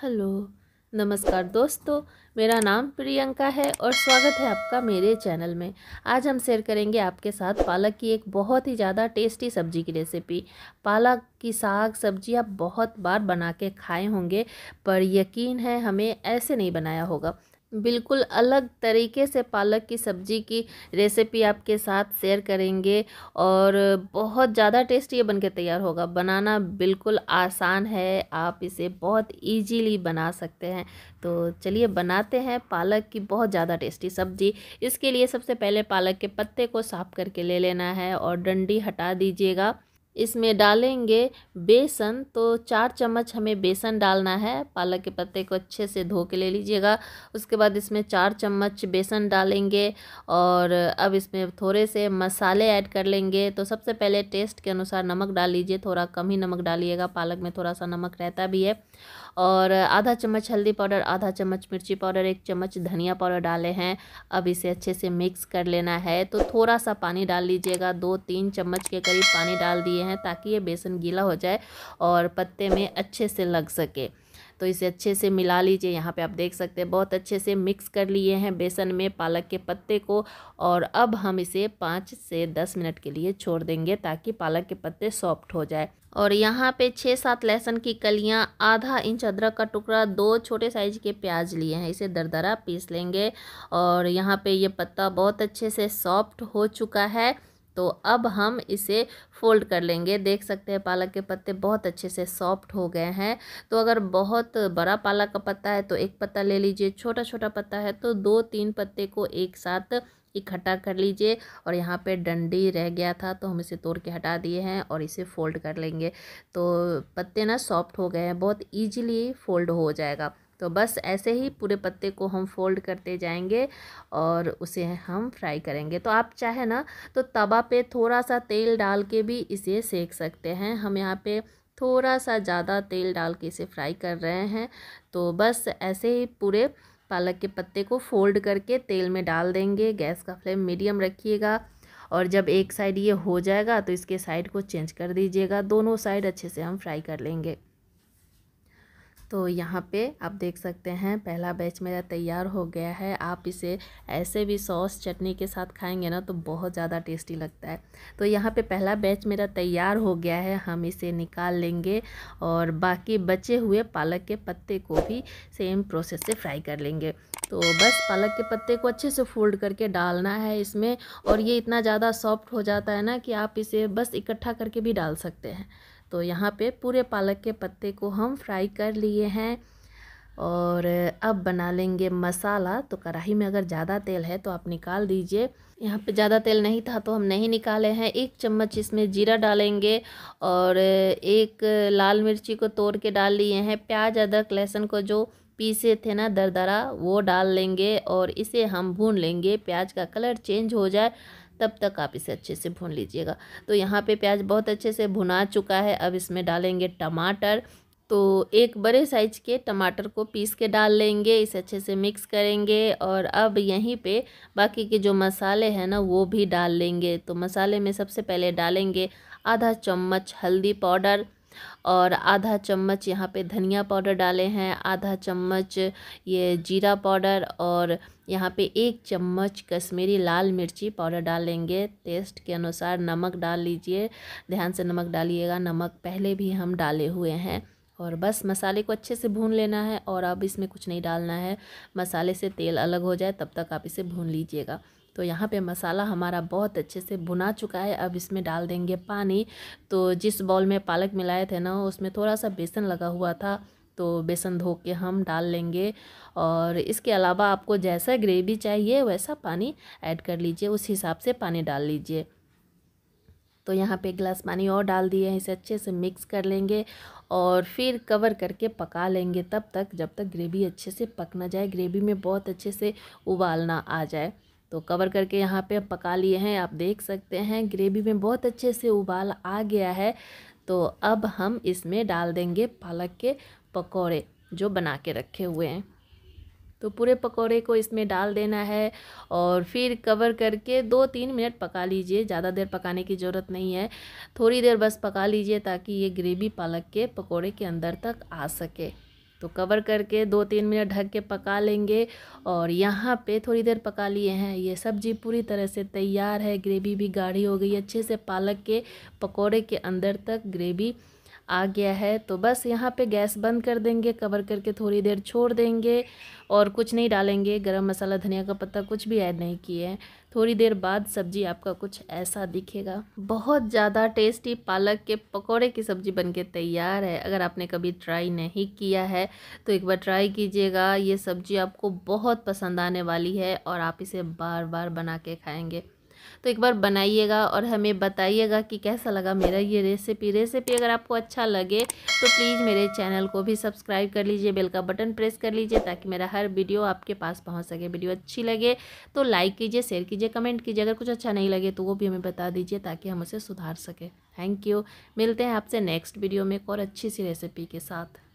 hello नमस्कार दोस्तों मेरा नाम प्रियंका है और स्वागत है आपका मेरे चैनल में आज हम शेयर करेंगे आपके साथ पालक की एक बहुत ही ज़्यादा टेस्टी सब्जी की रेसिपी पालक की साग सब्जी आप बहुत बार बना के खाए होंगे पर यकीन है हमें ऐसे नहीं बनाया होगा बिल्कुल अलग तरीके से पालक की सब्ज़ी की रेसिपी आपके साथ शेयर करेंगे और बहुत ज़्यादा टेस्टी ये के तैयार होगा बनाना बिल्कुल आसान है आप इसे बहुत इजीली बना सकते हैं तो चलिए बनाते हैं पालक की बहुत ज़्यादा टेस्टी सब्ज़ी इसके लिए सबसे पहले पालक के पत्ते को साफ़ करके ले लेना है और डंडी हटा दीजिएगा इसमें डालेंगे बेसन तो चार चम्मच हमें बेसन डालना है पालक के पत्ते को अच्छे से धो के ले लीजिएगा उसके बाद इसमें चार चम्मच बेसन डालेंगे और अब इसमें थोड़े से मसाले ऐड कर लेंगे तो सबसे पहले टेस्ट के अनुसार नमक डाल लीजिए थोड़ा कम ही नमक डालिएगा पालक में थोड़ा सा नमक रहता भी है और आधा चम्मच हल्दी पाउडर आधा चम्मच मिर्ची पाउडर एक चम्मच धनिया पाउडर डाले हैं अब इसे अच्छे से मिक्स कर लेना है तो थोड़ा सा पानी डाल लीजिएगा दो तीन चम्मच के करीब पानी डाल दिए हैं ताकि ये बेसन गीला हो जाए और पत्ते में अच्छे से लग सके तो इसे अच्छे से मिला लीजिए यहाँ पे आप देख सकते हैं बहुत अच्छे से मिक्स कर लिए हैं बेसन में पालक के पत्ते को और अब हम इसे पाँच से दस मिनट के लिए छोड़ देंगे ताकि पालक के पत्ते सॉफ्ट हो जाए और यहाँ पे छः सात लहसुन की कलियाँ आधा इंच अदरक का टुकड़ा दो छोटे साइज के प्याज लिए हैं इसे दरदरा पीस लेंगे और यहाँ पे ये पत्ता बहुत अच्छे से सॉफ्ट हो चुका है तो अब हम इसे फोल्ड कर लेंगे देख सकते हैं पालक के पत्ते बहुत अच्छे से सॉफ्ट हो गए हैं तो अगर बहुत बड़ा पालक का पत्ता है तो एक पत्ता ले लीजिए छोटा छोटा पत्ता है तो दो तीन पत्ते को एक साथ इकट्ठा कर लीजिए और यहाँ पे डंडी रह गया था तो हम इसे तोड़ के हटा दिए हैं और इसे फोल्ड कर लेंगे तो पत्ते ना सॉफ्ट हो गए हैं बहुत ईजिली फोल्ड हो जाएगा तो बस ऐसे ही पूरे पत्ते को हम फोल्ड करते जाएंगे और उसे हम फ्राई करेंगे तो आप चाहे ना तो तवा पे थोड़ा सा तेल डाल के भी इसे सेक सकते हैं हम यहाँ पे थोड़ा सा ज़्यादा तेल डाल के इसे फ्राई कर रहे हैं तो बस ऐसे ही पूरे पालक के पत्ते को फोल्ड करके तेल में डाल देंगे गैस का फ्लेम मीडियम रखिएगा और जब एक साइड ये हो जाएगा तो इसके साइड को चेंज कर दीजिएगा दोनों साइड अच्छे से हम फ्राई कर लेंगे तो यहाँ पे आप देख सकते हैं पहला बैच मेरा तैयार हो गया है आप इसे ऐसे भी सॉस चटनी के साथ खाएंगे ना तो बहुत ज़्यादा टेस्टी लगता है तो यहाँ पे पहला बैच मेरा तैयार हो गया है हम इसे निकाल लेंगे और बाकी बचे हुए पालक के पत्ते को भी सेम प्रोसेस से फ्राई कर लेंगे तो बस पालक के पत्ते को अच्छे से फोल्ड करके डालना है इसमें और ये इतना ज़्यादा सॉफ्ट हो जाता है ना कि आप इसे बस इकट्ठा करके भी डाल सकते हैं तो यहाँ पे पूरे पालक के पत्ते को हम फ्राई कर लिए हैं और अब बना लेंगे मसाला तो कढ़ाई में अगर ज़्यादा तेल है तो आप निकाल दीजिए यहाँ पे ज़्यादा तेल नहीं था तो हम नहीं निकाले हैं एक चम्मच इसमें जीरा डालेंगे और एक लाल मिर्ची को तोड़ के डाल लिए हैं प्याज अदरक लहसुन को जो पीसे थे ना दरदरा वो डाल लेंगे और इसे हम भून लेंगे प्याज का कलर चेंज हो जाए तब तक आप इसे अच्छे से भून लीजिएगा तो यहाँ पे प्याज बहुत अच्छे से भुना चुका है अब इसमें डालेंगे टमाटर तो एक बड़े साइज के टमाटर को पीस के डाल लेंगे इसे अच्छे से मिक्स करेंगे और अब यहीं पे बाकी के जो मसाले हैं ना वो भी डाल लेंगे तो मसाले में सबसे पहले डालेंगे आधा चम्मच हल्दी पाउडर और आधा चम्मच यहाँ पे धनिया पाउडर डाले हैं आधा चम्मच ये जीरा पाउडर और यहाँ पे एक चम्मच कश्मीरी लाल मिर्ची पाउडर डालेंगे टेस्ट के अनुसार नमक डाल लीजिए ध्यान से नमक डालिएगा नमक पहले भी हम डाले हुए हैं और बस मसाले को अच्छे से भून लेना है और अब इसमें कुछ नहीं डालना है मसाले से तेल अलग हो जाए तब तक आप इसे भून लीजिएगा तो यहाँ पे मसाला हमारा बहुत अच्छे से भुना चुका है अब इसमें डाल देंगे पानी तो जिस बॉल में पालक मिलाए थे ना उसमें थोड़ा सा बेसन लगा हुआ था तो बेसन धो के हम डाल लेंगे और इसके अलावा आपको जैसा ग्रेवी चाहिए वैसा पानी ऐड कर लीजिए उस हिसाब से पानी डाल लीजिए तो यहाँ पे गिलास पानी और डाल दिए हैं इसे अच्छे से मिक्स कर लेंगे और फिर कवर करके पका लेंगे तब तक जब तक ग्रेवी अच्छे से पक ना जाए ग्रेवी में बहुत अच्छे से उबालना आ जाए तो कवर करके यहाँ पे पका लिए हैं आप देख सकते हैं ग्रेवी में बहुत अच्छे से उबाल आ गया है तो अब हम इसमें डाल देंगे पालक के पकौड़े जो बना के रखे हुए हैं तो पूरे पकौड़े को इसमें डाल देना है और फिर कवर करके दो तीन मिनट पका लीजिए ज़्यादा देर पकाने की ज़रूरत नहीं है थोड़ी देर बस पका लीजिए ताकि ये ग्रेवी पालक के पकौड़े के अंदर तक आ सके तो कवर करके दो तीन मिनट ढक के पका लेंगे और यहाँ पे थोड़ी देर पका लिए हैं ये सब्जी पूरी तरह से तैयार है ग्रेवी भी गाढ़ी हो गई अच्छे से पालक के पकौड़े के अंदर तक ग्रेवी आ गया है तो बस यहाँ पे गैस बंद कर देंगे कवर करके थोड़ी देर छोड़ देंगे और कुछ नहीं डालेंगे गरम मसाला धनिया का पत्ता कुछ भी ऐड नहीं किए हैं थोड़ी देर बाद सब्जी आपका कुछ ऐसा दिखेगा बहुत ज़्यादा टेस्टी पालक के पकौड़े की सब्ज़ी बनके तैयार है अगर आपने कभी ट्राई नहीं किया है तो एक बार ट्राई कीजिएगा ये सब्ज़ी आपको बहुत पसंद आने वाली है और आप इसे बार बार बना के खाएँगे तो एक बार बनाइएगा और हमें बताइएगा कि कैसा लगा मेरा ये रेसिपी रेसिपी अगर आपको अच्छा लगे तो प्लीज़ मेरे चैनल को भी सब्सक्राइब कर लीजिए बेल का बटन प्रेस कर लीजिए ताकि मेरा हर वीडियो आपके पास पहुँच सके वीडियो अच्छी लगे तो लाइक कीजिए शेयर कीजिए कमेंट कीजिए अगर कुछ अच्छा नहीं लगे तो वो भी हमें बता दीजिए ताकि हम उसे सुधार सकें थैंक यू मिलते हैं आपसे नेक्स्ट वीडियो में एक और अच्छी सी रेसिपी के साथ